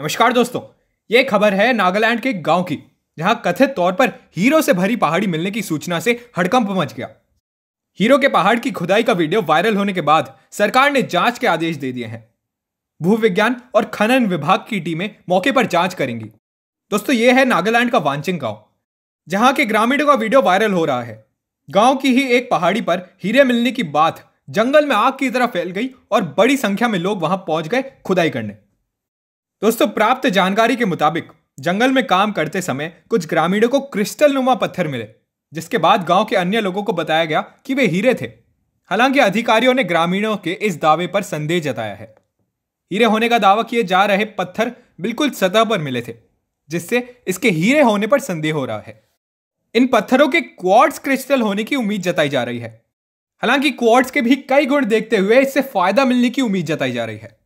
नमस्कार दोस्तों ये खबर है नागालैंड के गांव की जहां कथित तौर पर हीरो से भरी पहाड़ी मिलने की सूचना से हड़कंप मच गया हीरो के पहाड़ की खुदाई का वीडियो वायरल होने के बाद सरकार ने जांच के आदेश दे दिए हैं भूविज्ञान और खनन विभाग की टीमें मौके पर जांच करेंगी दोस्तों ये है नागालैंड का वांचिंग गांव जहां के ग्रामीणों का वीडियो वायरल हो रहा है गांव की ही एक पहाड़ी पर हीरे मिलने की बात जंगल में आग की तरह फैल गई और बड़ी संख्या में लोग वहां पहुंच गए खुदाई करने दोस्तों प्राप्त जानकारी के मुताबिक जंगल में काम करते समय कुछ ग्रामीणों को क्रिस्टल नुमा पत्थर मिले जिसके बाद गांव के अन्य लोगों को बताया गया कि वे हीरे थे हालांकि अधिकारियों ने ग्रामीणों के इस दावे पर संदेह जताया है हीरे होने का दावा किए जा रहे पत्थर बिल्कुल सतह पर मिले थे जिससे इसके हीरे होने पर संदेह हो रहा है इन पत्थरों के क्वार्ट्स क्रिस्टल होने की उम्मीद जताई जा रही है हालांकि क्वार्ट्स के भी कई गुण देखते हुए इससे फायदा मिलने की उम्मीद जताई जा रही है